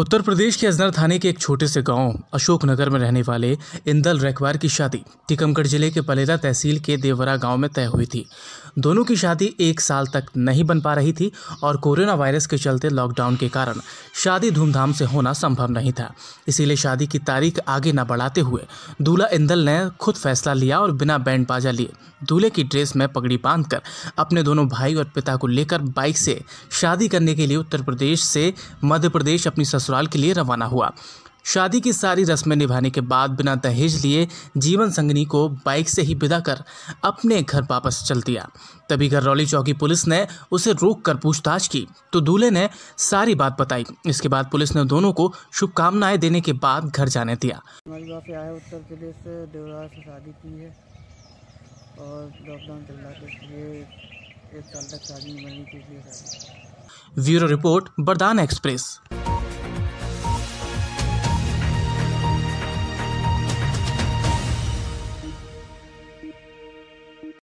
उत्तर प्रदेश के अजनर थाने के एक छोटे से गांव अशोकनगर में रहने वाले इंदल रेखवार की शादी टीकमगढ़ जिले के पलेरा तहसील के देवरा गांव में तय हुई थी दोनों की शादी एक साल तक नहीं बन पा रही थी और कोरोना वायरस के चलते लॉकडाउन के कारण शादी धूमधाम से होना संभव नहीं था इसीलिए शादी की तारीख आगे न बढ़ाते हुए दूल्हा इंदल ने खुद फैसला लिया और बिना बैंड बाजा लिए दूल्हे की ड्रेस में पगड़ी बांधकर अपने दोनों भाई और पिता को लेकर बाइक से शादी करने के लिए उत्तर प्रदेश से मध्य प्रदेश अपनी ससुराल के लिए रवाना हुआ शादी की सारी रस्में निभाने के बाद बिना दहेज लिए जीवन संगनी को बाइक से ही विदा कर अपने घर वापस चल दिया तभी घरौली चौकी पुलिस ने उसे रोक कर पूछताछ की तो दूल्हे ने सारी बात बताई इसके बाद पुलिस ने दोनों को शुभकामनाएं देने के बाद घर जाने दिया हमारी आया उत्तर प्रदेश से देवराज से शादी की है और लॉकडाउन चल रहा था तो इसलिए एक साल तक शादी नहीं बनी थी तो इसलिए ब्यूरो रिपोर्ट बरदान एक्सप्रेस